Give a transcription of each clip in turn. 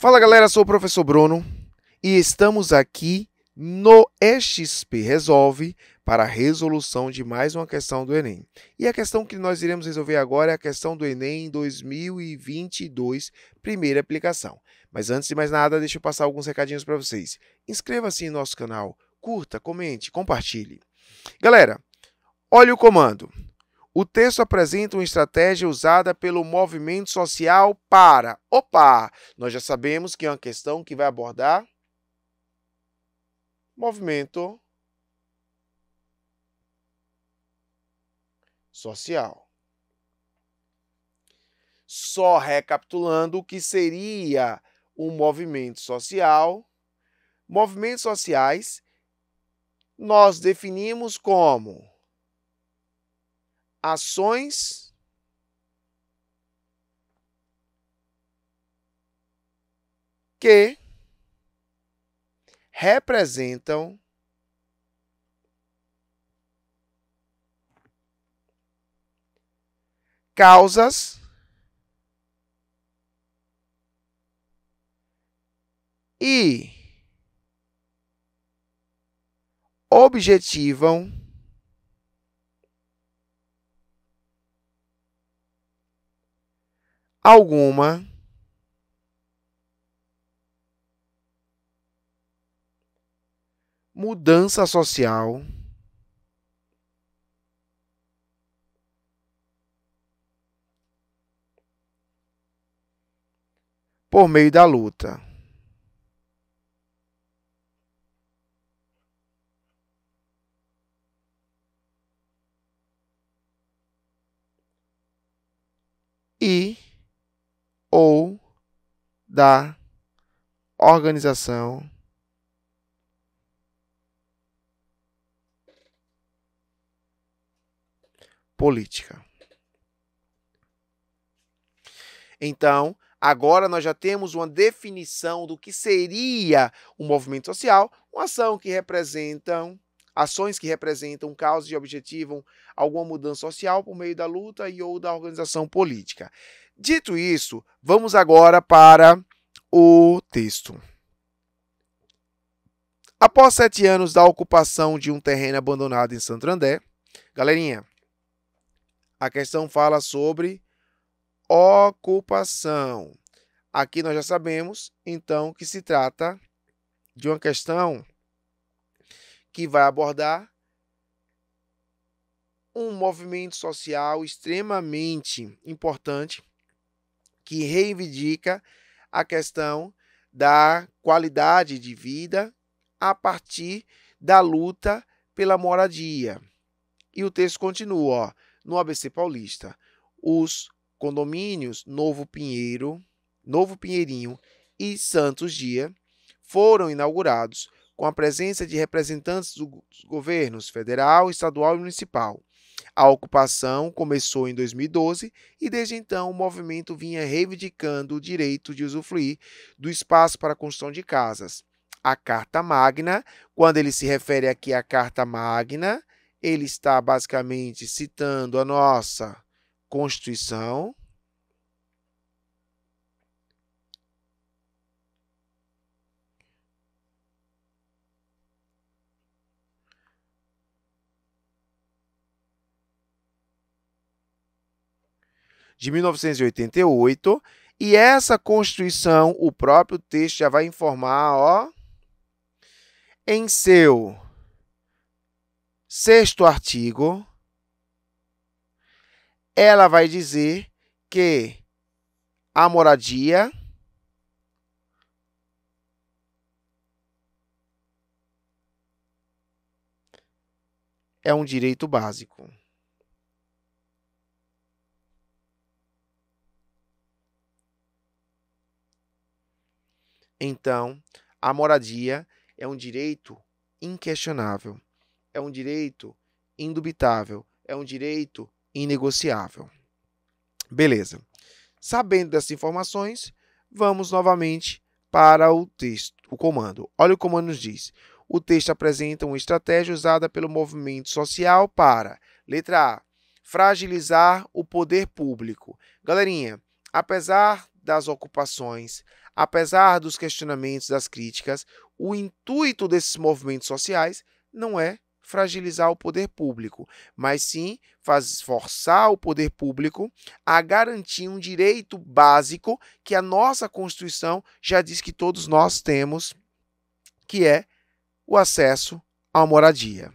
Fala galera, sou o professor Bruno e estamos aqui no EXP Resolve para a resolução de mais uma questão do Enem. E a questão que nós iremos resolver agora é a questão do Enem 2022, primeira aplicação. Mas antes de mais nada, deixa eu passar alguns recadinhos para vocês. Inscreva-se em nosso canal, curta, comente, compartilhe. Galera, olha o comando. O texto apresenta uma estratégia usada pelo movimento social para. Opa! Nós já sabemos que é uma questão que vai abordar movimento social. Só recapitulando o que seria um movimento social. Movimentos sociais nós definimos como ações que representam causas e objetivam alguma mudança social por meio da luta. da organização política. Então, agora nós já temos uma definição do que seria um movimento social, uma ação que representam ações que representam causas e objetivam alguma mudança social por meio da luta e ou da organização política. Dito isso, vamos agora para o texto. Após sete anos da ocupação de um terreno abandonado em Santo André galerinha, a questão fala sobre ocupação. Aqui nós já sabemos, então, que se trata de uma questão que vai abordar um movimento social extremamente importante que reivindica a questão da qualidade de vida a partir da luta pela moradia. E o texto continua, ó, no ABC Paulista. Os condomínios Novo Pinheiro, Novo Pinheirinho e Santos Dia foram inaugurados com a presença de representantes dos governos federal, estadual e municipal. A ocupação começou em 2012 e desde então o movimento vinha reivindicando o direito de usufruir do espaço para a construção de casas. A Carta Magna, quando ele se refere aqui à Carta Magna, ele está basicamente citando a nossa Constituição, de 1988, e essa Constituição, o próprio texto já vai informar, ó, em seu sexto artigo, ela vai dizer que a moradia é um direito básico. Então, a moradia é um direito inquestionável, é um direito indubitável, é um direito inegociável. Beleza. Sabendo dessas informações, vamos novamente para o texto, o comando. Olha o comando nos diz. O texto apresenta uma estratégia usada pelo movimento social para, letra A, fragilizar o poder público. Galerinha, apesar das ocupações, apesar dos questionamentos, das críticas, o intuito desses movimentos sociais não é fragilizar o poder público, mas sim forçar o poder público a garantir um direito básico que a nossa Constituição já diz que todos nós temos, que é o acesso à moradia.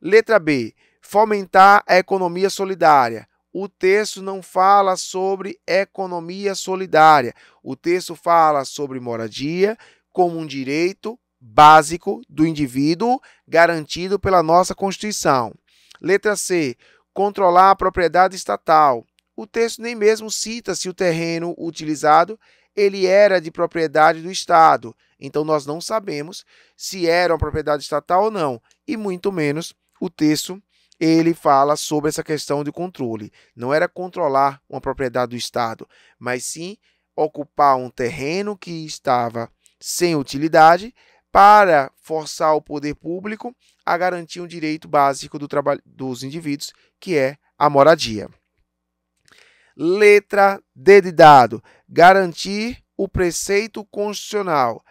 Letra B. Fomentar a economia solidária, o texto não fala sobre economia solidária. O texto fala sobre moradia como um direito básico do indivíduo garantido pela nossa Constituição. Letra C. Controlar a propriedade estatal. O texto nem mesmo cita se o terreno utilizado ele era de propriedade do Estado. Então nós não sabemos se era uma propriedade estatal ou não, e muito menos o texto ele fala sobre essa questão de controle. Não era controlar uma propriedade do Estado, mas sim ocupar um terreno que estava sem utilidade para forçar o poder público a garantir um direito básico do dos indivíduos, que é a moradia. Letra D de dado: garantir o preceito constitucional.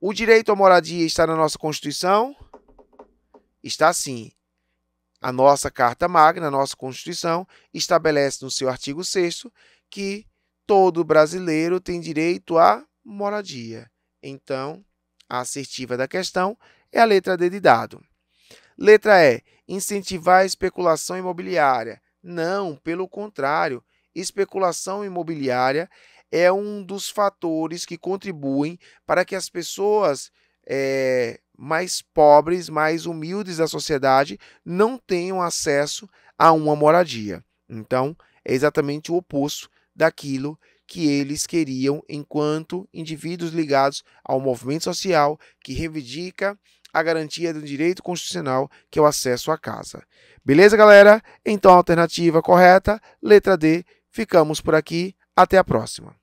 O direito à moradia está na nossa Constituição? Está sim. A nossa Carta Magna, a nossa Constituição, estabelece no seu artigo 6 que todo brasileiro tem direito à moradia. Então, a assertiva da questão é a letra D de dado. Letra E. Incentivar a especulação imobiliária. Não, pelo contrário. Especulação imobiliária é um dos fatores que contribuem para que as pessoas é, mais pobres, mais humildes da sociedade não tenham acesso a uma moradia. Então, é exatamente o oposto daquilo que eles queriam enquanto indivíduos ligados ao movimento social que reivindica a garantia do direito constitucional que é o acesso à casa. Beleza, galera? Então, a alternativa correta, letra D. Ficamos por aqui. Até a próxima.